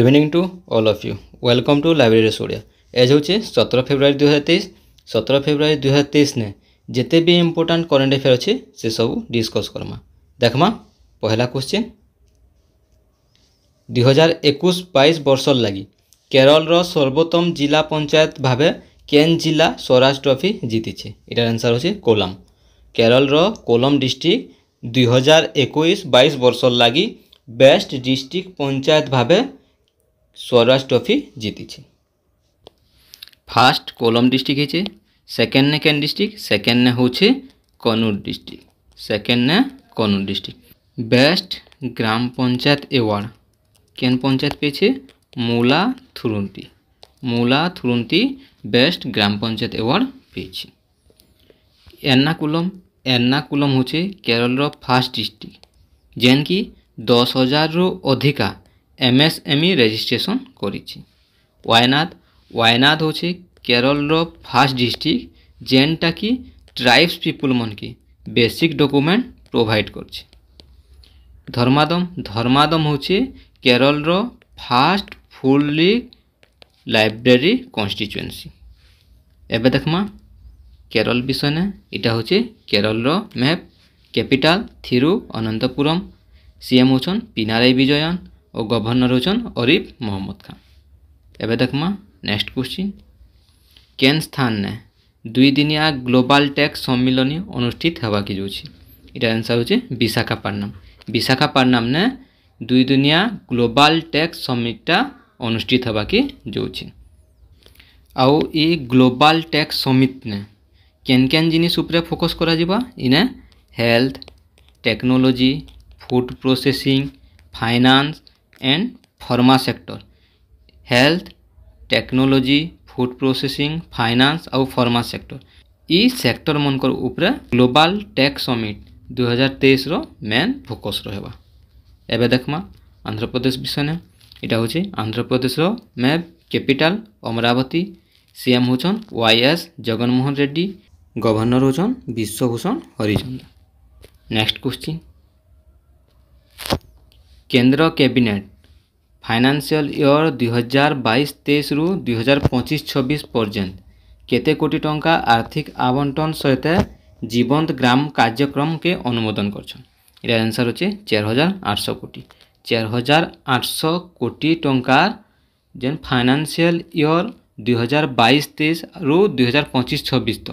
good evening to all of you welcome to library Odia age ହେଉଛି ସତର ଫେବୃଆରୀ ଦୁଇହଜାର ତେଇଶ ସତର ଫେବୃଆରୀ ଦୁଇହଜାର ତେଇଶନେ ଯେତେ ବି ଇମ୍ପୋର୍ଟାଣ୍ଟ କରେଣ୍ଟ ଆଫେୟାର ଅଛି ସେସବୁ ଡିସ୍କସ୍ କର୍ମା ଦେଖ୍ମା ପହିଲା କ୍ୱେଶ୍ଚିନ୍ ଦୁଇହଜାର ଏକୋଇଶ ବାଇଶ ବର୍ଷର ଲାଗି କେରଳର ସର୍ବୋତ୍ତମ ଜିଲ୍ଲା ପଞ୍ଚାୟତ ଭାବେ କେନ୍ ଜିଲ୍ଲା ସ୍ୱରାଜ ଟ୍ରଫି ଜିତିଛି ଏଟାର ଆନ୍ସର୍ ହେଉଛି କୋଲାମ କେରଳର କୋଲମ ଡିଷ୍ଟ୍ରିକ୍ଟ ଦୁଇହଜାର ଏକୋଇଶ ବାଇଶ ବର୍ଷର ଲାଗି ବେଷ୍ଟ ଡିଷ୍ଟ୍ରିକ୍ଟ ପଞ୍ଚାୟତ ଭାବେ સ્વરાજ ટ્રોફી જીતી છે ફર્સ્ટ કોલમ ડિસ્ટ્રિક્ટ છે સેકન્ડ ને કેન ડિસ્ટ્રિક્ટ સેકન્ડ ને હોઉછે કનુર ડિસ્ટ્રિક્ટ સેકન્ડ ને Kannur district best gram panchayat award কেন পঞ্চায়েত পেয়েছে Mulanthuruthy Mulanthuruthy best gram panchayat award পেয়েছে এর্নাকুলম এর্নাকুলম হচ্ছে কেরলর ফার্স্ট ডিস্ট্রিক্ট যেন কি দশ হাজাররু অধিকা ଏମ୍ଏସ୍ଏମ୍ଇ ରେଜିଷ୍ଟ୍ରେସନ୍ କରିଛି ୱାୟନାଦ ୱାୟନାଦ ହେଉଛି କେରଳର ଫାର୍ଷ୍ଟ ଡିଷ୍ଟ୍ରିକ୍ଟ ଯେନ୍ଟାକି ଟ୍ରାଇବ୍ସ ପିପୁଲ୍ ମନ୍କେ ବେସିକ୍ ଡକୁମେଣ୍ଟ ପ୍ରୋଭାଇଡ଼ କରିଛି ଧର୍ମାଦମ ଧର୍ମାଦମ ହେଉଛି କେରଳର ଫାର୍ଷ୍ଟ ଫୁଲ୍ଲି ଲାଇବ୍ରେରୀ କନଷ୍ଟିଚୁଏନ୍ସି ଏବେ ଦେଖ୍ମା କେରଳ ବିଷୟରେ ଇଟା ହେଉଛି କେରଳର map capital Thiruvananthapuram CM ହେଉଛନ୍ ପିନାରାଇ ବିଜୟନ୍ ଓ ଗଭର୍ଣ୍ଣର ହେଉଛନ୍ ଅରିଫ ମହମ୍ମଦ ଖାଁ ଏବେ ଦେଖ୍ମା ନେକ୍ସଟ କ୍ୱେଶ୍ଚିନ୍ କେନ୍ ସ୍ଥାନରେ ଦୁଇଦିନିଆ ଗ୍ଲୋବାଲ୍ ଟେକ୍ ସମ୍ମିଳନୀ ଅନୁଷ୍ଠିତ ହେବାକେ ଯାଉଛି ଏଇଟା ଆନ୍ସର ହେଉଛି ବିଶାଖାପାଟନମ୍ ବିଶାଖାପାଟନମ୍ରେ ଦୁଇଦିନିଆ ଗ୍ଲୋବାଲ୍ ଟେକ୍ ସମିଟ୍ଟା ଅନୁଷ୍ଠିତ ହେବାକେ ଯାଉଛି ଆଉ ଇ ଗ୍ଲୋବାଲ୍ ଟେକ୍ ସମିଟ୍ନେ କେନ୍ କେନ୍ ଜିନିଷ ଉପରେ ଫୋକସ୍ କରାଯିବା ଇନେ health technology food processing finance and pharma sector health technology food processing finance आउ फार्मा सेक्टर ଇ ସେକ୍ଟର ମାନଙ୍କର ଉପରେ ଗ୍ଲୋବାଲ୍ ଟେକ୍ ସମିଟ୍ ଦୁଇହଜାର ତେଇଶର ମେନ୍ ଫୋକସ୍ ରହିବା ଏବେ ଦେଖମା ଆନ୍ଧ୍ରପ୍ରଦେଶ ବିଷୟରେ ଏଇଟା ହେଉଛି ଆନ୍ଧ୍ରପ୍ରଦେଶର ମ୍ୟାପ୍ କ୍ୟାପିଟାଲ୍ ଅମରାବତୀ ସିଏମ୍ ହେଉଛନ୍ ୱାଇଏସ୍ ଜଗନମୋହନ ରେଡ୍ଡି ଗଭର୍ଣ୍ଣର ହେଉଛନ୍ ବିଶ୍ୱଭୂଷଣ ହରିଚନ୍ଦ୍ର ନେକ୍ସଟ କ୍ୱେଶ୍ଚିନ୍ କେନ୍ଦ୍ର କ୍ୟାବିନେଟ୍ ଫାଇନାନ୍ସିଆଲ୍ ଇୟର୍ ଦୁଇହଜାର ବାଇଶ ତେଇଶରୁ ଦୁଇହଜାର ପଚିଶ ଛବିଶ ପର୍ଯ୍ୟନ୍ତ କେତେ କୋଟି ଟଙ୍କା ଆର୍ଥିକ ଆବଣ୍ଟନ ସହିତ ଜୀବନ୍ତ ଗ୍ରାମ କାର୍ଯ୍ୟକ୍ରମକେ ଅନୁମୋଦନ କରିଛନ୍ ଏଇଟା ଆନ୍ସର୍ ଅଛେ ଚାରି ହଜାର ଆଠଶହ କୋଟି ଚାରି ହଜାର ଆଠଶହ କୋଟି ଟଙ୍କାର ଯେନ୍ ଫାଇନାନ୍ସିଆଲ୍ ଇୟର୍ ଦୁଇହଜାର ବାଇଶ ତେଇଶରୁ ଦୁଇହଜାର ପଚିଶ ଛବିଶ ତ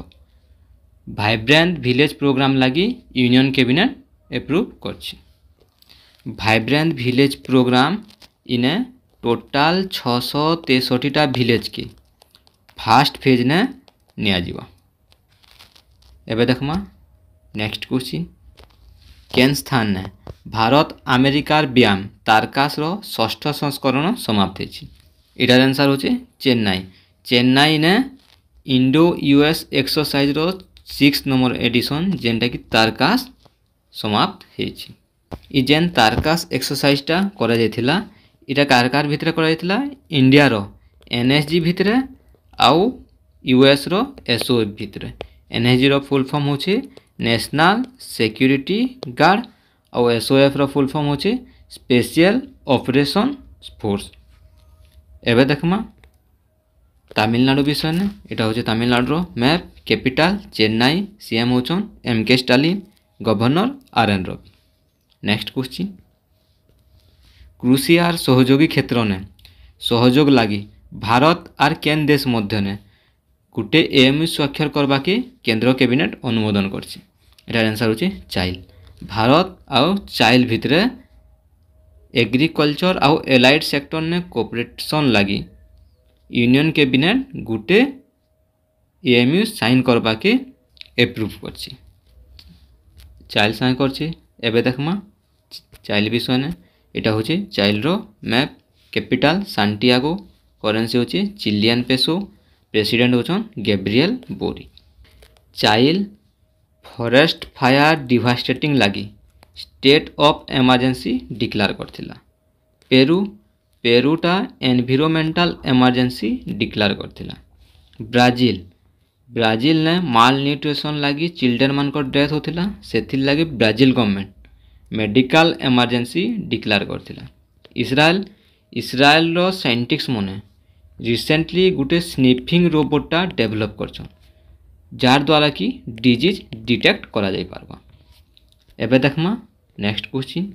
ଭାଇବ୍ରାଣ୍ଟ ଭିଲେଜ୍ ପ୍ରୋଗ୍ରାମ୍ ଲାଗି ୟୁନିଅନ୍ କ୍ୟାବିନେଟ୍ ଏପ୍ରୁଭ୍ କରିଛି ভাইব্রেন্ট ভিলেজ প্রোগ্রাম ইনে ଟୋଟାଲ୍ ଛଅଶହ ତେଷଠିଟା ଭିଲେଜ୍କେ ଫାର୍ଷ୍ଟ ଫେଜ୍ନେ ନିଆଯିବା ଏବେ ଦେଖ୍ମା ନେକ୍ସଟ କୋଶ୍ଚିନ୍ କେନ୍ ସ୍ଥାନରେ ଭାରତ ଆମେରିକାର ବ୍ୟାୟାମ ତାରକାସର ଷଷ୍ଠ ସଂସ୍କରଣ ସମାପ୍ତ ହେଇଛି ଏଟାର ଆନ୍ସର୍ ହେଉଛି ଚେନ୍ନାଇ ଚେନ୍ନାଇନେ ଇଣ୍ଡୋ ୟୁଏସ୍ ଏକ୍ସରସାଇଜ୍ର ସିକ୍ସ ନମ୍ବର ଏଡ଼ିସନ୍ ଯେନ୍ଟାକି ତାରକାସ ସମାପ୍ତ ହେଇଛି ଇ ଯେନ୍ ତାରକାସ୍ ଏକ୍ସରସାଇଜ୍ଟା କରାଯାଇଥିଲା ଇଟା କାର୍ କାର୍ ଭିତରେ କରାଯାଇଥିଲା ଇଣ୍ଡିଆର ଏନ୍ଏସ୍ଜି ଭିତରେ ଆଉ ୟୁଏସ୍ର ଏସ୍ଓ ଭିତରେ ଏନ୍ଏସ୍ଜିର ଫୁଲ୍ ଫର୍ମ ହେଉଛି ନ୍ୟାସନାଲ୍ ସେକ୍ୟୁରିଟି ଗାର୍ଡ଼ ଆଉ ଏସ୍ଓଏଫ୍ର ଫୁଲ୍ ଫର୍ମ ହେଉଛି ସ୍ପେଶିଆଲ୍ ଅପରେସନ୍ ଫୋର୍ସ ଏବେ ଦେଖ୍ମା ତାମିଲନାଡ଼ୁ ବିଷୟରେ ଏଇଟା ହେଉଛି ତାମିଲନାଡ଼ୁର ମ୍ୟାପ୍ କ୍ୟାପିଟାଲ୍ ଚେନ୍ନାଇ ସିଏମ୍ ହେଉଛନ୍ M K Stalin governor R N Ravi next question કૃષિ આર સહયોગી ક્ષેત્રને સહયોગ લાગી ભારત આર કેન দেশ মধ্যনে গোটে এএমইউ স্বাক্ষর করবাকে কেন্দ্র ক্যাবিনেট অনুমোদন করছে এটার অ্যান্সার হচ্ছে চাইল্ড ভারত আও চাইল্ড ভিতরে এগ্রিকলচর আও এলাইড সেক্টর নে কোঅপারেশন লাগি ইউনিয়ন ক্যাবিনেট গোটে এএমইউ সাইন করবাকে এপ্রুভ করছে চাইল্ড সাইন করছে এবে দেখমা चाइल्ड विषय यहाँ हूँ चाइल्डर मैप कैपिटल सांटियागो करेन्सी हूँ चिलियन पेसो प्रेसीडेट हो Gabriel Boric Chile forest fire devastating लगी स्टेट अफ इमरजेंसी डिक्लार कर पेरू पेरुटा एनभीरोमेंटल इमरजेंसी डिक्लेयर कर ब्राजिल ब्राजिल ने माल न्यूट्रिशन लगी चिल्ड्रेन मान डेथ होता से Brazil government medical emergency declare କରିଥିଲା ଇସ୍ରାଏଲ ଇସ୍ରାଏଲର ସାଇଣ୍ଟିଷ୍ଟମାନେ ରିସେଣ୍ଟଲି ଗୋଟେ ସ୍ନିଫିଂ ରୋବୋଟଟା ଡେଭଲପ୍ କରିଛନ୍ ଯାହାଦ୍ୱାରା କି ଡିଜିଜ୍ ଡିଟେକ୍ଟ କରାଯାଇପାର୍ବା ଏବେ ଦେଖ୍ମା next question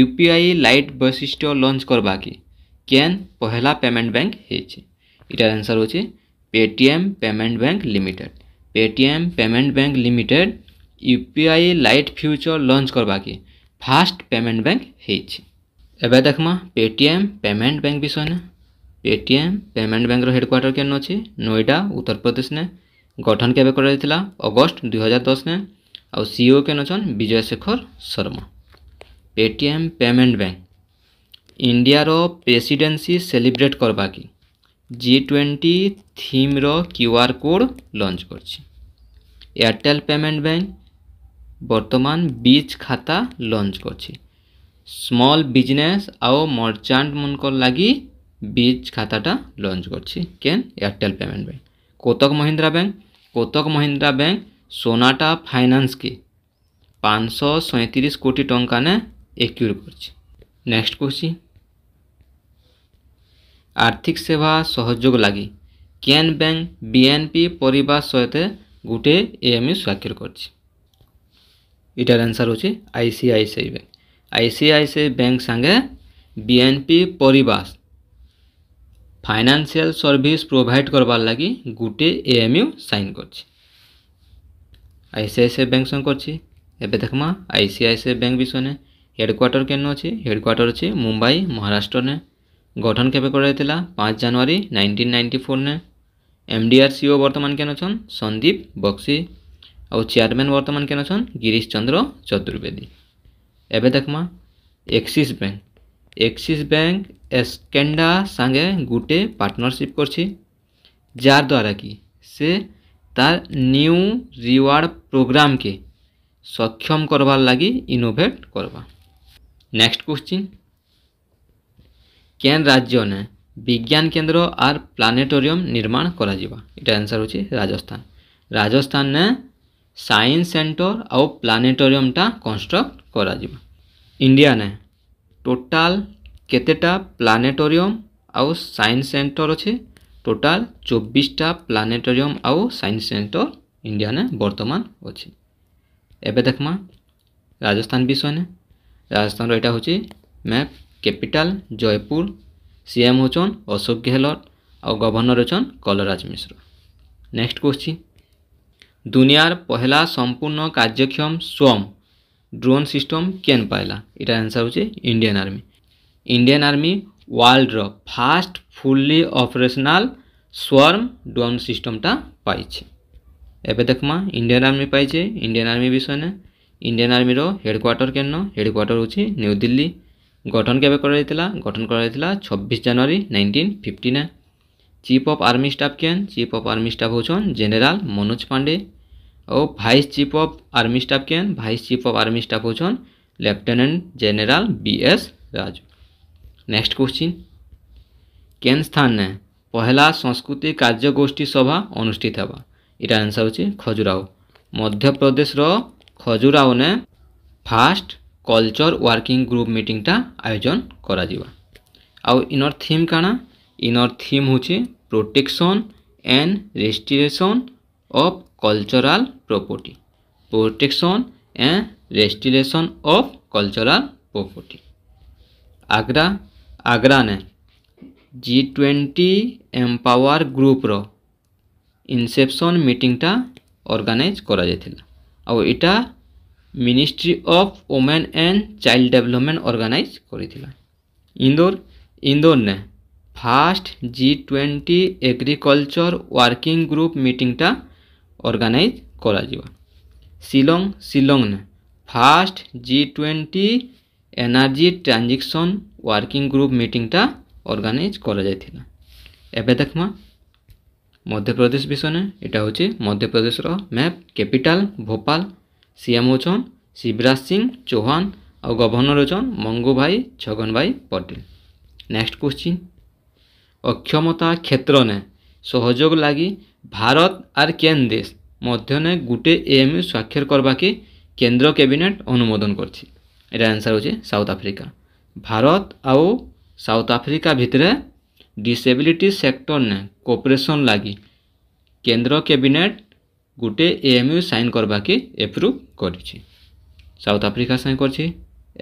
U P I lite ବୈଶିଷ୍ଟ୍ୟ ଲଞ୍ଚ କର୍ବାକେ କେନ୍ ପହେଲା ପେମେଣ୍ଟ ବ୍ୟାଙ୍କ ହେଇଛେ ଇଟାର ଆନ୍ସର୍ ହଉଛେ Paytm payment bank limited Paytm payment bank limited UPI lite feature launch করবাকে ফাষ্ট পেমেন্ট ব্যাঙ্ক হয়েছে এবে দেখমা পেটিএম পেমেন্ট ব্যাঙ্ক বিষয় না পেটিএম পেমেন্ট ব্যাঙ্কর হেডকোয়ার্টার কেন অছে নোইডা উত্তরপ্রদেশ নে গঠন কেবে করা অগস্ট দুই হাজার দশ নে ଆଉ ସିଇଓ କେନ୍ ଅଛନ୍ Vijay Shekhar Sharma Paytm payment bank ଇଣ୍ଡିଆର ପ୍ରେସିଡେନ୍ସି ସେଲିବ୍ରେଟ୍ କରବାକି ଜି ଟ୍ୱେଣ୍ଟି ଥିମ୍ର କ୍ୟୁ ଆର୍ କୋଡ଼୍ ଲଞ୍ଚ କରିଛି ଏୟାରଟେଲ୍ ପେମେଣ୍ଟ ବ୍ୟାଙ୍କ বর্তমান বীজ খাতা লঞ্চ করছি স্মল বিজনেস ଆଉ ମର୍ଚାଣ୍ଟମାନଙ୍କର ଲାଗି ବୀଜ ଖାତାଟା ଲଞ୍ଚ କରିଛି କେନ୍ Airtel payment bank Kotak Mahindra bank Kotak Mahindra bank Sonata ଫାଇନାନ୍ସକେ ପାଞ୍ଚଶହ ସଇଁତିରିଶ କୋଟି ଟଙ୍କାନେ ଏକ୍ୟୁର କରିଛି ନେକ୍ସଟ କ୍ୱେଶ୍ଚିନ୍ ଆର୍ଥିକ ସେବା ସହଯୋଗ ଲାଗି କେନ୍ ବ୍ୟାଙ୍କ ବିଏନ୍ପି ପରିବା ସହିତ ଗୋଟିଏ ଏଏମ୍ୟୁ ସ୍ୱାକ୍ଷର କରିଛି এটার আনসার হচ্ছে আইসিআইসিআই ব্যাঙ্ক আইসিআইসিআই ব্যাঙ্ক সাঙ্গে BNP Paribas financial service provide করবার লাগি গোটে এএমইউ সাইন করছে আইসিআইসিআই ব্যাঙ্ক সঙ্গে করছে এবে দেখমা আইসিআইসিআই ব্যাঙ্ক বিষয়ে হেডকোয়ার্টার কেন অছে হেডকোয়ার্টার অছে মুম্বাই মহারাষ্ট্রে গঠন কেবে করা হয়েছিল পাঁচ জানুয়ারি নাইনটিন নাইনটি ফোর নে এমডিআর সিও বর্তমান কেন অছন সন্দীপ বক্সি ଆଉ ଚେୟାରମ୍ୟାନ୍ ବର୍ତ୍ତମାନ କେନ୍ ଅଛନ୍ ଗିରିଶ ଚନ୍ଦ୍ର ଚତୁର୍ବେଦୀ ଏବେ ଦେଖ୍ମା ଏକ୍ସିସ୍ ବ୍ୟାଙ୍କ ଏକ୍ସିସ୍ ବ୍ୟାଙ୍କ ଏସ୍କେଣ୍ଡା ସାଙ୍ଗେ ଗୋଟେ ପାର୍ଟନରସିପ୍ କରିଛି ଯାହାଦ୍ୱାରା କି ସେ তার নিউ রিওয়ার্ড প্রোগ্রামকে সক্ষম করবার লাগি ইনোভেট করবা নেক্সট কোশ্চিন কেন রাজ্য নে বিজ্ঞান কেন্দ্র আর প্লানেটোরিয়াম নির্মাণ করা যা এটা আনসার হচ্ছে রাজস্থান রাজস্থান নে ସାଇନ୍ସ ସେଣ୍ଟର ଆଉ ପ୍ଲାନେଟୋରିୟମ୍ଟା କନଷ୍ଟ୍ରକ୍ଟ କରାଯିବ ଇଣ୍ଡିଆନେ ଟୋଟାଲ୍ କେତେଟା ପ୍ଲାନେଟୋରିୟମ୍ ଆଉ ସାଇନ୍ସ ସେଣ୍ଟର ଅଛି ଟୋଟାଲ୍ ଚବିଶଟା ପ୍ଲାନେଟୋରିୟମ୍ ଆଉ ସାଇନ୍ସ ସେଣ୍ଟର ଇଣ୍ଡିଆନେ ବର୍ତ୍ତମାନ ଅଛି ଏବେ ଦେଖ୍ମା ରାଜସ୍ଥାନ ବିଷୟନେ ରାଜସ୍ଥାନର ଏଇଟା ହେଉଛି ମ୍ୟାପ୍ କ୍ୟାପିଟାଲ ଜୟପୁର ସିଏମ୍ ହେଉଛନ୍ ଅଶୋକ ଗେହଲଟ ଆଉ ଗଭର୍ଣ୍ଣର ହେଉଛନ୍ କଲରାଜ ମିଶ୍ର ନେକ୍ସଟ କୋଶ୍ଚିନ୍ দুনিয়ার পহেলা সম্পূর্ণ কার্যক্ষম সোম ড্রোন সিস্টম কেন পাইলা এটার অ্যান্সার হচ্ছে ইন্ডিয়ান আর্মি ইন্ডিয়ান আর্মি ওয়ার্ল্ডর first fully operational swarm drone সিস্টমটা পাইছে এবার দেখমা ইন্ডিয়ান আর্মি পাইছে ইন্ডিয়ান আর্মি বিষয়ে ইন্ডিয়ান আর্মির হেডকোয়ার্টর কেন হেডকোয়ার্টর হচ্ছে নিউ দিল্লি গঠন কেবে করা যাই গঠন করা যাই ছবিশ জানুয়ারি নাইনটিন ফিফটিনে চিফ অফ আর্মি স্টাফ কেন চিফ অফ আর্মি স্টাফ হচ্ছেন জেনারেল মনোজ পাণ্ডে ও vice chief of army staff কেন vice chief of army staff হচ্ছেন lieutenant general B S Raju next question কেন স্থানে পহেলা সংস্কৃতি কার্যগোষ্ঠী সভা অনুষ্ঠিত হওয়া এটা আনসার হচ্ছে খজুরাও মধ্যপ্রদেশর খজুরাওনে ফার্স্ট কলচর ওয়ার্কিং গ্রুপ মিটিংটা আয়োজন করা আউ ইনর থিম কাଣା ଇନର ଥିମ୍ ହେଉଛେ protection and restoration of cultural property protection and restoration of cultural property Agra ଆଗ୍ରାନେ ଜି ଟ୍ୱେଣ୍ଟି ଏମ୍ପାୱାର ଗ୍ରୁପ୍ର ଇନସେପ୍ସନ୍ ମିଟିଂଟା ଅର୍ଗାନାଇଜ୍ କରାଯାଇଥିଲା ଆଉ ଏଇଟା ministry of women and child development organise କରିଥିଲା ଇନ୍ଦୋର ଇନ୍ଦୋରନେ first G twenty agriculture working group ମିଟିଂଟା ଅର୍ଗାନାଇଜ୍ କରାଯିବ ଶିଲଂ ଶିଲଂନେ first G twenty energy transaction working group ମିଟିଂଟା ଅର୍ଗାନାଇଜ୍ କରାଯାଇଥିଲା ଏବେ ଦେଖ୍ମା ମଧ୍ୟପ୍ରଦେଶ ବିଷୟରେ ଏଇଟା ହେଉଛି ମଧ୍ୟପ୍ରଦେଶର ମ୍ୟାପ୍ କ୍ୟାପିଟାଲ୍ ଭୋପାଳ ସିଏମ୍ ହେଉଛନ୍ ଶିବରାଜ ସିଂ ଚୌହାନ ଆଉ ଗଭର୍ଣ୍ଣର ହେଉଛନ୍ ମଙ୍ଗୁ ଭାଇ ଛଗନ ଭାଇ ପଟେଲ ନେକ୍ସଟ କ୍ୱେଶ୍ଚିନ୍ અક્ષમતા ક્ષેત્રને સહયોગ લાગી ભારત આર કેન દેશ ମଧ୍ୟରେ ଗୋଟେ ଏଏମ୍ୟୁ ସ୍ୱାକ୍ଷର କରବାକେ କେନ୍ଦ୍ର କ୍ୟାବିନେଟ୍ ଅନୁମୋଦନ କରିଛି ଏଇଟା ଆନ୍ସର୍ ହେଉଛି ସାଉଥ୍ ଆଫ୍ରିକା ଭାରତ ଆଉ ସାଉଥ୍ ଆଫ୍ରିକା ଭିତରେ ଡିସେବିଲିଟି ସେକ୍ଟରନେ କୋପରେସନ୍ ଲାଗି କେନ୍ଦ୍ର କ୍ୟାବିନେଟ୍ ଗୋଟେ ଏଏମ୍ୟୁ ସାଇନ୍ କରବାକେ ଏପ୍ରୁଭ୍ କରିଛି ସାଉଥ୍ ଆଫ୍ରିକା ସାଇନ୍ କରିଛି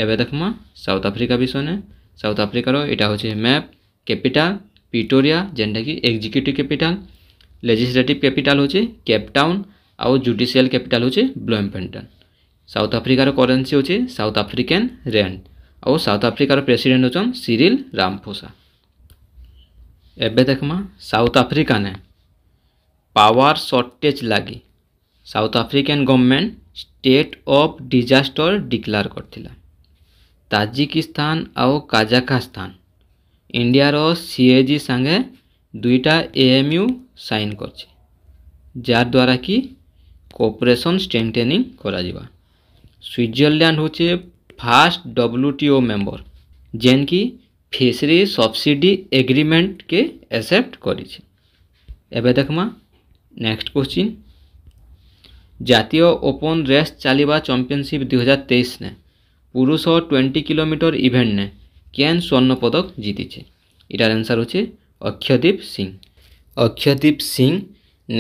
ଏବେ ଦେଖ୍ମା ସାଉଥ୍ ଆଫ୍ରିକା ବିଷୟରେ ସାଉଥ୍ ଆଫ୍ରିକାର ଏଇଟା ହେଉଛି ମ୍ୟାପ୍ କ୍ୟାପିଟାଲ୍ ପିଟୋରିଆ ଯେନ୍ଟାକି ଏକ୍ଜିକ୍ୟୁଟିଭ୍ କ୍ୟାପିଟାଲ୍ ଲେଜିସ୍ଲେଟିଭ୍ କ୍ୟାପିଟାଲ୍ ହେଉଛେ କେପ୍ଟାଉନ୍ ଆଉ ଜୁଡ଼ିସିଆଲ୍ କ୍ୟାପିଟାଲ୍ ହେଉଛେ ବ୍ଲୋଏମ୍ପେଣ୍ଟନ୍ ସାଉଥ୍ ଆଫ୍ରିକାର କରେନ୍ସି ହେଉଛେ ସାଉଥ୍ ଆଫ୍ରିକାନ୍ ରେଣ୍ଡ ଆଉ ସାଉଥ୍ ଆଫ୍ରିକାର ପ୍ରେସିଡେଣ୍ଟ ହେଉଛନ୍ ସିରିଲ୍ ରାମଫୋସା ଏବେ ଦେଖ୍ମା ସାଉଥ୍ ଆଫ୍ରିକାନେ ପାୱାର ସର୍ଟେଜ୍ ଲାଗି South African government state of disaster declare କରିଥିଲା ତାଜିକିସ୍ତାନ ଆଉ କାଜାଖସ୍ତାନ ইন্ডিয়ার সিএজি সাথে দুইটা এএমইউ সাইন করছে যার দ্বারা কি কোঅপারেশন স্ট্রেংথেনিং করা যা সুইজরল্যান্ড হচ্ছে ফার্স্ট ডব্লুটিও মেম্বর যেন কি ফিশরি সবসিডি এগ্রিমেন্ট কে एक्सेप्ट করেছে এবে দেখমা নেক্সট কোশ্চিন জাতীয় ওপন রেস চালিবা চ্যাম্পিয়নশিপ দুই হাজার তেইশ নে পুরুষ টোয়েন্টি কিলোমিটর ইভেন্ট নে কেন স্বর্ণপদক জিতেছে এটার অ্যান্সার হচ্ছে Akshaydeep Singh Akshdeep Singh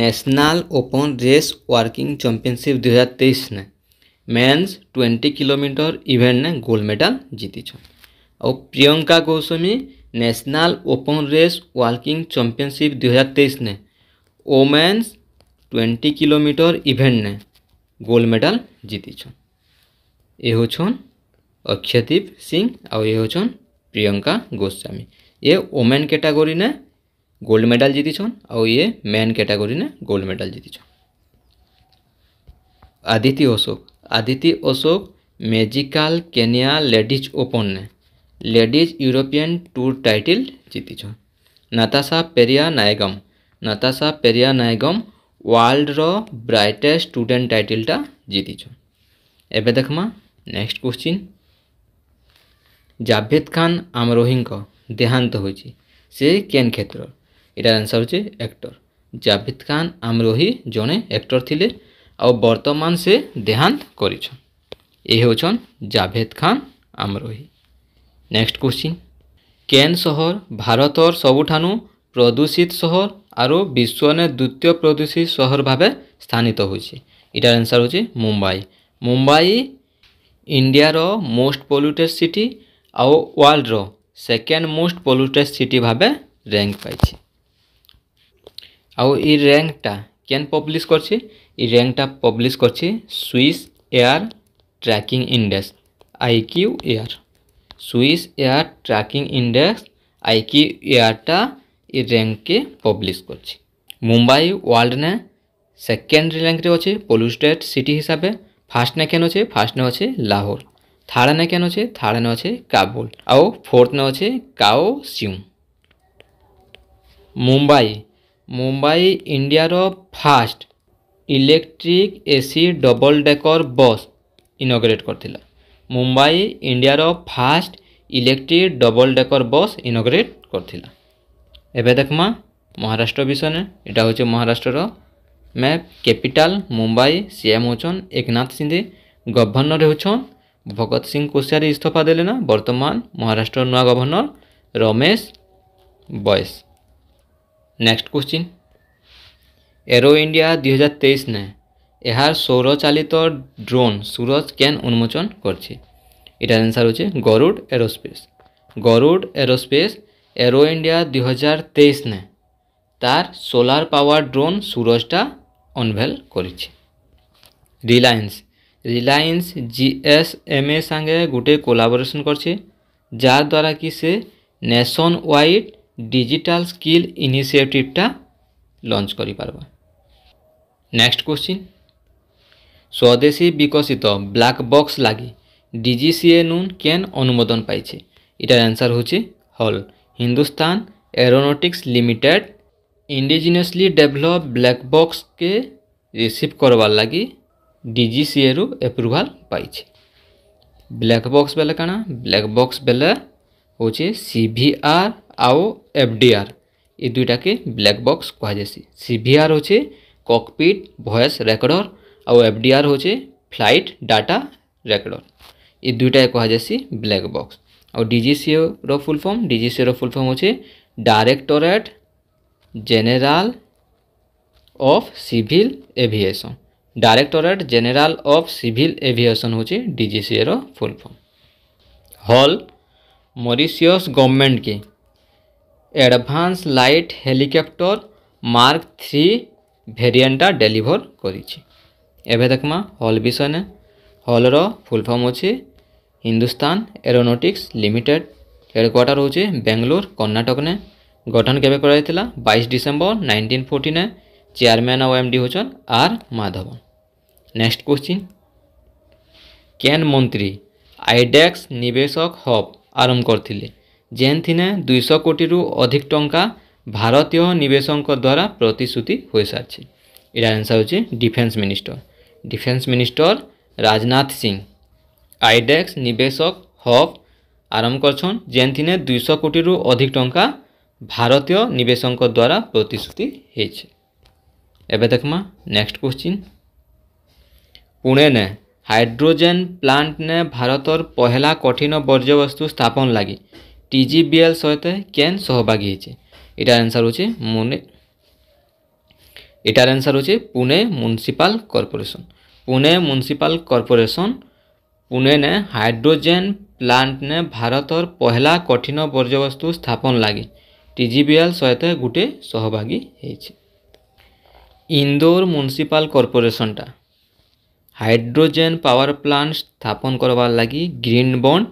national open race walking championship दुई हज़ार तेईस ने मेन्स ट्वेंटी किलोमीटर इवेंट ने गोल्ड मेडल जीति और Priyanka Goswami national open race walking championship दुई हज़ार तेईस ने वोमेन्स ट्वेंटी किलोमीटर इवेंट ने गोल्ड मेडल जीति ये होन ଅକ୍ଷଦୀପ ସିଂ ଆଉ ଏ ହେଉଛନ୍ ପ୍ରିୟଙ୍କା ଗୋସ୍ୱାମୀ ଏ ଓମେନ୍ କାଟାଗୋରୀନେ ଗୋଲ୍ଡ ମେଡାଲ୍ ଜିତିଛନ୍ ଆଉ ଇଏ ମେନ୍ କାଟାଗୋରୀନେ ଗୋଲ୍ଡ ମେଡାଲ୍ ଜିତିଛନ୍ Aditi Ashok Aditi Ashok magical Kenya ladies ଓପନ୍ନେ ଲେଡିଜ୍ ୟୁରୋପିଆନ୍ ଟୁର୍ ଟାଇଟିଲ୍ ଜିତିଛନ୍ Natasha Perianayagam Natasha Perianayagam ୱାର୍ଲଡର ବ୍ରାଇଟେଷ୍ଟ ଷ୍ଟୁଡେଣ୍ଟ ଟାଇଟିଲ୍ଟା ଜିତିଛନ୍ ଏବେ ଦେଖ୍ମା ନେକ୍ସଟ କୋଶ୍ଚିନ୍ ଜାଭେଦ ଖାନ ଆମରୋହିଙ୍କ ଦେହାନ୍ତ ହୋଇଛି ସେ କେନ୍ କ୍ଷେତ୍ର ଏଇଟାର ଆନ୍ସର୍ ହେଉଛି ଆକ୍ଟର ଜାଭେଦ ଖାନ ଆମରୋହି ଜଣେ ଆକ୍ଟର ଥିଲେ ଆଉ ବର୍ତ୍ତମାନ ସେ ଦେହାନ୍ତ କରିଛନ୍ ଏ ହେଉଛନ୍ ଜାଭେଦ ଖାନ ଆମରୋହି ନେକ୍ସଟ କ୍ୱେଶ୍ଚିନ୍ କେନ୍ ସହର ଭାରତର ସବୁଠାରୁ ପ୍ରଦୂଷିତ ସହର ଆରୁ ବିଶ୍ୱନେ ଦ୍ୱିତୀୟ ପ୍ରଦୂଷିତ ସହର ଭାବେ ସ୍ଥାନିତ ହୋଇଛି ଏଇଟାର ଆନ୍ସର୍ ହେଉଛି ମୁମ୍ବାଇ ମୁମ୍ବାଇ ଇଣ୍ଡିଆର ମୋଷ୍ଟ ପଲ୍ୟୁଟେଡ଼ ସିଟି ଆଉ ୱାର୍ଲଡ଼ର ସେକେଣ୍ଡ ମୋଷ୍ଟ ପଲ୍ୟୁଟେଡ଼ ସିଟି ଭାବେ ର୍ୟାଙ୍କ ପାଇଛି ଆଉ ଇ ର୍ୟାଙ୍କଟା କେନ୍ ପବ୍ଲିଶ କରିଛି ଇ ର୍ୟାଙ୍କଟା ପବ୍ଲିଶ କରିଛି Swiss air tracking index I Q air Swiss air tracking index I Q ଏୟାରଟା ଇ ର୍ୟାଙ୍କକେ ପବ୍ଲିଶ କରିଛି ମୁମ୍ବାଇ ୱାର୍ଲଡ଼ନେ সেকেন্ড র্যাঙ্করে অছে পলুস্টেড সিটি হিসাবে ফার্স্ট নে কেন অছে ফার্স্ট নে অছে লাহোর થાળાને ક્યાંનો છે થાળાનો છે કાબુલ આવો ફોર્થનો છે કાઓ સ્યુમ મુંબઈ મુંબઈ ઇન્ડિયાର first electric AC double decker bus inaugurate କରିଥିଲା ମୁମ୍ବାଇ ଇଣ୍ଡିଆର first electric double decker bus inaugurate କରିଥିଲା ଏବେ ଦେଖମା ମହାରାଷ୍ଟ୍ର ବିଷୟରେ ଏଇଟା ହେଉଛି ମହାରାଷ୍ଟ୍ରର ମ୍ୟାପ୍ କ୍ୟାପିଟାଲ୍ ମୁମ୍ବାଇ ସିଏମ୍ ହେଉଛନ୍ ଏକନାଥ ସିନ୍ଦେ ଗଭର୍ଣ୍ଣର ହେଉଛନ୍ ভগত সিং কোশিয়ারি ইস্তফা দেলে না বর্তমান মহারাষ্ট্র নয়া গভর্নর রমেশ বয়েস নেক্সট কোশ্চিন এরো ইন্ডিয়া দুই হাজার তেইশ নে এর সৌরচালিত ড্রোন সুরজ ক্যান উন্মোচন করছে এটার অ্যান্সার হচ্ছে Garuda aerospace Garuda aerospace aero India দুই হাজার তেইশ নে তার সোলার পাওয়ার ড্রোন সুরজটা অনভেল করেছে রিলায়েন্স রিলায়েন্স জিএসএমএ সাথে গোটে কোলাবোরেসন করছে যাদ্বারা কি সে নেশন ওয়াইড ডিজিটাল স্কিল ইনিসিয়েটিভটা লঞ্চ করিপারবা নেক্সট কোশ্চিন স্বদেশী বিকশিত ব্ল্যাক বক্স লাগি ডিজিসিএ নুন কেন অনুমোদন পাইছে এটার আনসার হচ্ছে HAL Hindustan aeronautics limited indigenously develop black বক্সকে রিসিভ করবার লাগি ଡିଜିସିଏରୁ ଏପ୍ରୁଭାଲ୍ ପାଇଛି ବ୍ଲାକ୍ ବକ୍ସ ବେଲେ କାଣା ବ୍ଲାକ୍ ବକ୍ସ ବେଲେ ହେଉଛେ ସି ଭି ଆର୍ ଆଉ ଏଫ୍ ଡି ଆର୍ ଏ ଦୁଇଟାକେ ବ୍ଲାକ୍ ବକ୍ସ କୁହାଯାଏସି ସି ଭି ଆର୍ ହେଉଛେ କକ୍ପିଟ୍ ଭଏସ୍ ରେକର୍ଡ଼ର୍ ଆଉ ଏଫ୍ ଡି ଆର୍ ହେଉଛେ ଫ୍ଲାଇଟ୍ ଡାଟା ରେକର୍ଡ଼ର୍ ଏ ଦୁଇଟାଏ କୁହାଯାଏସି ବ୍ଲାକ୍ ବକ୍ସ ଆଉ ଡିଜିସିଏର ଫୁଲ୍ ଫର୍ମ ଡିଜିସିଏର ଫୁଲ୍ ଫର୍ମ ହେଉଛେ directorate general of civil aviation directorate general of civil aviation ହେଉଛି ଡିଜିସିଏର ଫୁଲ୍ ଫର୍ମ ହଲ୍ ମରିସିୟସ୍ ଗଭର୍ଣ୍ଣମେଣ୍ଟକେ advance light helicopter mark three ভেরিয়েন্টটা ডেলিভর করেছি এবে দেখমা হল বিষয় নে হলর ফুল ফর্ম অছি হিন্দুস্তান এরোনোটিক্স লিমিটেড হেডকোয়ার্টার হচ্ছে বেঙ্গালোর কর্ণাটক নে গঠন কেবে করা হয়েছিল বাইশ ডিসেম্বর নাইনটিন ফোর্টিনে চেয়ারম্যান ও এমডি হচ্ছেন আর মাধবন নেক্সট কোশ্চিন কেন মন্ত্রী আইডেক্স নিবেশক হব আরম্ভ করলে যেথিনে দুইশ কোটিরু অধিক টঙ্কা ভারতীয় নিবেশক দ্বারা প্রতিশ্রুতি হয়ে সারছে এটার আনসার হচ্ছে defence minister defence minister Rajnath Singh iDEX নিবেশক হব আরম্ভ করছেন যেথিনে দুইশ কোটিরু অধিক টঙ্কা ভারতীয় নিবেশক দ্বারা প্রতিশ্রুতি হয়েছে ଏବେ ଦେଖ୍ମା ନେକ୍ସଟ କ୍ୱେଶ୍ଚିନ୍ ପୁଣେନେ ହାଇଡ୍ରୋଜେନ୍ ପ୍ଲାଣ୍ଟନେ ଭାରତର ପହେଲା କଠିନ ବର୍ଜ୍ୟବସ୍ତୁ ସ୍ଥାପନ ଲାଗି ଟିଜିବିଏଲ୍ ସହିତ କେନ୍ ସହଭାଗୀ ହେଇଛି ଏଇଟାର ଆନ୍ସର୍ ହେଉଛି ମୁନେ এটার অ্যান্সার হচ্ছে Pune municipal corporation Pune municipal corporation Pune নে হাইড্রোজেন প্লান্ট নে ভারতর পহলা কঠিন বর্জ্যবস্তু স্থাপন লাগে টিজিবিএল সহিত গোটে সহভাগী হয়েছে ইন্দোর ম্যুনিসিপাল কর্পোরেশনটা হাইড্রোজেন পাওয়ার প্লান্ট স্থাপন করবার লাগি গ্রিন বন্ড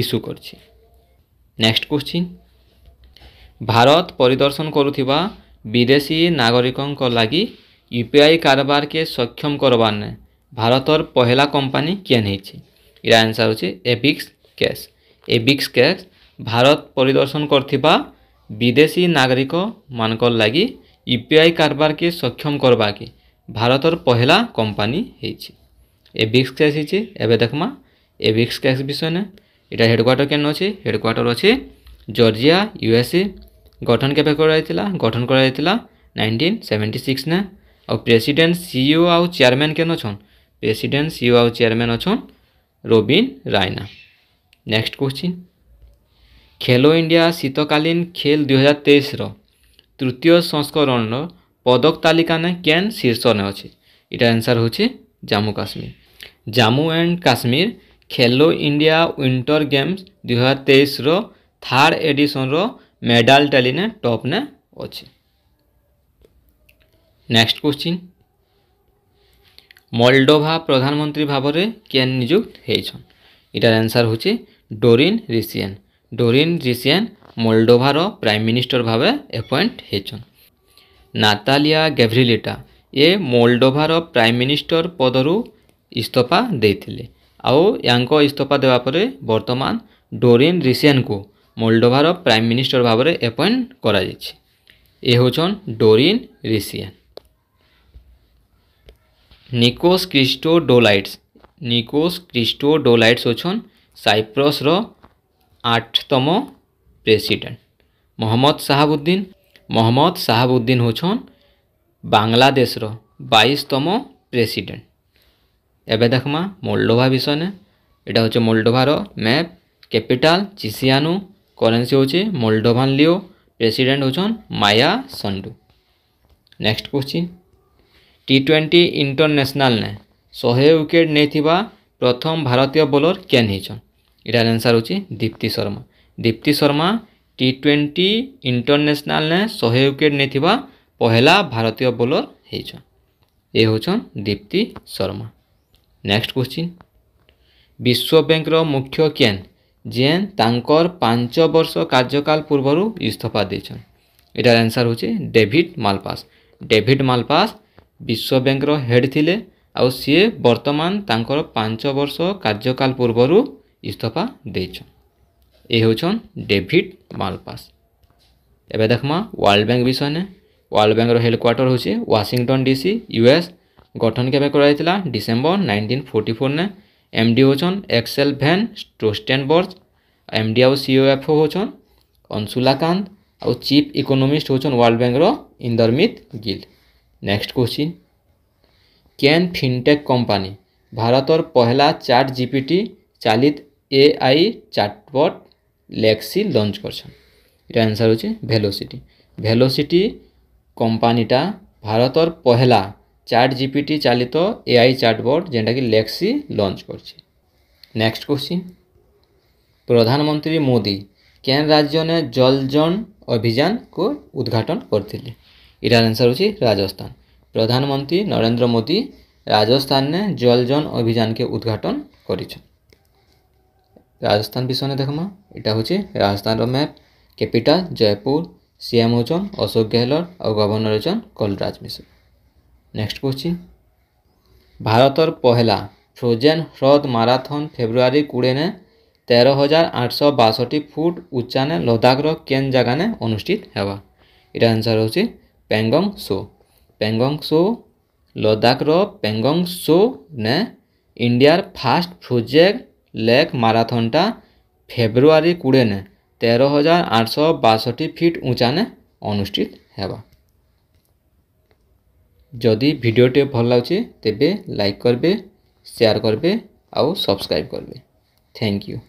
ইস্যু করছে নেক্সট কোশ্চিন ভারত পরিদর্শন করুথিবা বিদেশী নাগরিকঙ্ক লাগি ইউপিআই কারবারকে সক্ষম করবার নে ভারতর পহেলা কোম্পানি কেন হয়েছে এটা আনসার হচ্ছে Ebix cash Ebix cash Bharat পরিদর্শন করুথিবা বিদেশী নাগরিক মানকর লাগি ୟୁପିଆଇ କାରବାରକେ ସକ୍ଷମ କରବାକେ ଭାରତର ପହିଲା କମ୍ପାନୀ ହେଇଛି ଏବିକ୍ସ କ୍ୟାସ୍ ହେଇଛି ଏବେ ଦେଖ୍ମା ଏବିକ୍ସ କ୍ୟାସ୍ ବିଷୟନେ ଏଇଟା ହେଡ଼କ୍ୱାର୍ଟର କେନ୍ ଅଛେ ହେଡ଼କ୍ୱାର୍ଟର ଅଛେ ଜର୍ଜିଆ ୟୁଏସ୍ଏ ଗଠନ କେବେ କରାଯାଇଥିଲା ଗଠନ କରାଯାଇଥିଲା ନାଇନଟିନ୍ ସେଭେଣ୍ଟି ସିକ୍ସନେ ଆଉ ପ୍ରେସିଡେଣ୍ଟ ସିଇଓ ଆଉ ଚେୟାରମ୍ୟାନ୍ କେନ୍ ଅଛନ୍ ପ୍ରେସିଡେଣ୍ଟ ସିଇଓ ଆଉ ଚେୟାରମ୍ୟାନ୍ ଅଛନ୍ Robin Raina next question Khelo India ଶୀତକାଳୀନ ଖେଲ୍ ଦୁଇହଜାର ତେଇଶର তৃতীয় সংস্করণর পদক তালিকানে কেন শীর্ষনে অছে এটা আনসার হচ্ছে Jammu Kashmir Jammu and Kashmir Khelo India winter games ଦୁଇହଜାର ତେଇଶର ଥାର୍ଡ଼ ଏଡ଼ିସନ୍ର ମେଡ଼ାଲ ଟାଲିନେ ଟପ୍ନେ ଅଛି ନେକ୍ସଟ କ୍ୱେଶ୍ଚିନ୍ ମଲ୍ଡୋଭା ପ୍ରଧାନମନ୍ତ୍ରୀ ଭାବରେ କେନ୍ ନିଯୁକ୍ତ ହେଇଛନ୍ ଏଟାର ଆନ୍ସର୍ ହେଉଛି ଡୋରିନ୍ ରିସିଏନ୍ ডোরিন রিসিয়ান ମୋଲଡୋଭାର ପ୍ରାଇମ୍ ମିନିଷ୍ଟର ଭାବେ ଆପଏଣ୍ଟ ହୋଇଛନ୍ ନାତାଲିଆ ଗେଭ୍ରିଲିଟା ଏ ମୋଲଡୋଭାର ପ୍ରାଇମ୍ ମିନିଷ୍ଟର ପଦରୁ ଇସ୍ତଫା ଦେଇଥିଲେ ଆଉ ୟାଙ୍କ ଇସ୍ତଫା ଦେବା ପରେ ବର୍ତ୍ତମାନ ଡୋରିନ୍ ରିସିଆନଙ୍କୁ ମୋଲଡୋଭାର ପ୍ରାଇମ୍ ମିନିଷ୍ଟର ଭାବରେ ଆପଏଣ୍ଟ କରାଯାଇଛି ଏ ହେଉଛନ୍ ଡୋରିନ୍ ରିସିଆନ ନିକୋସ୍ କ୍ରିଷ୍ଟୋ ଡୋଲାଇଟ୍ସ ନିକୋସ୍ କ୍ରିଷ୍ଟୋ ଡୋଲାଇଟ୍ସ ହେଉଛନ୍ ସାଇପ୍ରସର আটতম প্রেসিডেন্ট মোহাম্মদ সাহাবুদ্দিন মোহাম্মদ সাহাবুদ্দিন হচ্ছন বাংলাদেশর বাইশতম প্রেসিডেন্ট এবে দেখমা মোল্ডোভা বিষয়ে এটা হচ্ছে মোল্ডোভার ম্যাপ ক্যাপিটাল চিসিয়ানু করেন্সি হচ্ছে মোল্ডোভান লিও প্রেসিডেন্ট হচ্ছন Maia Sandu next question T twenty international নে শহে উইকেট নেইথিবা প্রথম ভারতীয় বোলর কেন হইছন এটার আনসার হচ্ছে দীপ্তি শর্মা দীপ্তি শর্মা টি টোয়েন্টি ইন্টরন্যাশনালে শহে উইকেট নেইথিবা পহেলা ভারতীয় বোলর হয়েছন এ হচ্ছন দীপ্তি শর্মা নেক্সট কোশ্চিন বিশ্ব ব্যাঙ্কর মুখ্য কেন যেন তাঙ্কর পাঁচ বর্ষ কার্যকাল পূর্বর ইস্তফা দিয়েছেন এটার আনসার হচ্ছে ডেভিড মালপাস ডেভিড মালপাস বিশ্ব ব্যাঙ্কর হেড লে ଆଉ ସିଏ ବର୍ତ୍ତମାନ ତାଙ୍କର ପାଞ୍ଚ ବର୍ଷ କାର୍ଯ୍ୟକାଳ ପୂର୍ବରୁ ইস্তফা ଦେଇଛନ୍ ଏ ହେଉଛନ୍ ଡେଭିଡ୍ ମାଲପାସ୍ ଏବେ ଦେଖ୍ମା ୱାର୍ଲଡ଼ ବ୍ୟାଙ୍କ ବିଷୟରେ ୱାର୍ଲଡ଼ ବ୍ୟାଙ୍କର ହେଡ଼କ୍ୱାର୍ଟର ହେଉଛି ୱାଶିଂଟନ୍ ଡିସି ୟୁଏସ୍ ଗଠନ କେବେ କରାଯାଇଥିଲା ଡିସେମ୍ବର ନାଇନଟିନ୍ ଫୋର୍ଟି ଫୋର୍ନେ ଏମ୍ ଡି ହେଉଛନ୍ Axel van Trotsenburg M D ଆଉ ସିଓ ଏଫ୍ ହେଉଛନ୍ ଅଂଶୁଲାକାନ୍ତ ଆଉ ଚିଫ୍ ଇକୋନୋମିଷ୍ଟ ହେଉଛନ୍ ୱାର୍ଲଡ଼ ବ୍ୟାଙ୍କର ଇନ୍ଦରମିତ ଗିଲ୍ ନେକ୍ସଟ କୋଶ୍ଚିନ୍ କେନ୍ ଫିନ୍ଟେକ୍ କମ୍ପାନୀ ଭାରତର ପହଲା ଚାଟ୍ ଜିପିଟି ଚାଲିତ এআই ଚାଟ୍ବଟ୍ ଲେକ୍ସି ଲଞ୍ଚ୍ କରିଛନ୍ ଇଟା ଆନ୍ସର୍ ହଉଛେ ଭେଲୋସିଟି ଭେଲୋସିଟି କମ୍ପାନୀଟା ଭାରତର ପହେଲା ଚାଟ୍ ଜିପିଟି ଚାଲିତ ଏଆଇ ଚାଟ୍ବଟ୍ ଯେନ୍ଟାକି ଲେକ୍ସି ଲଞ୍ଚ୍ କରିଛି ନେକ୍ସଟ୍ କୋଶ୍ଚିନ୍ ପ୍ରଧାନମନ୍ତ୍ରୀ ମୋଦି କେନ୍ ରାଜ୍ୟନେ ଜଲ୍ ଜନ୍ ଅଭିଯାନକୁ ଉଦ୍ଘାଟନ କରିଥିଲେ ଇଟାର ଆନ୍ସର୍ ହେଉଛି ରାଜସ୍ଥାନ ପ୍ରଧାନମନ୍ତ୍ରୀ ନରେନ୍ଦ୍ର ମୋଦି ରାଜସ୍ଥାନରେ ଜଲ୍ ଜନ୍ ଅଭିଯାନକେ ଉଦ୍ଘାଟନ କରିଛନ୍ রাজস্থান বিষয়ে দেখমা এটা হচ্ছে রাজস্থানর ম্যাপ ক্যাপিটাল জয়পুর সিএম হচ্ছেন অশোক গেহলট আর গভর্নর হচ্ছেন কলরাজ মিশ্র নেক্সট কোশ্চিন ভারতর পহেলা ফ্রোজেন হ্রদ মারাথন ফেব্রুয়ারি কুড়িনে তেরো হাজার আটশো বাষট্টি ফুট উচ্চানে লদাখর কেন জাগানে অনুষ্ঠিত হওয়া এটা আনসার হচ্ছে প্যাঙ্গং সো প্যাঙ্গং সো লদাখর প্যাঙ্গং সো নে ইন্ডিয়ার ফার্স্ট ফ্রোজেক্ট লেক মারাথনটা ଫେବୃଆରୀ କୋଡ଼ିଏନେ ତେର ହଜାର ଆଠଶହ ବାଷଠି ଫିଟ୍ ଉଞ୍ଚାନେ ଅନୁଷ୍ଠିତ ହେବା ଯଦି ଭିଡ଼ିଓଟି ଭଲ ଲାଗୁଛି ତେବେ ଲାଇକ୍ କରିବେ ସେୟାର କରିବେ ଆଉ ସବସ୍କ୍ରାଇବ୍ କରିବେ ଥ୍ୟାଙ୍କ ୟୁ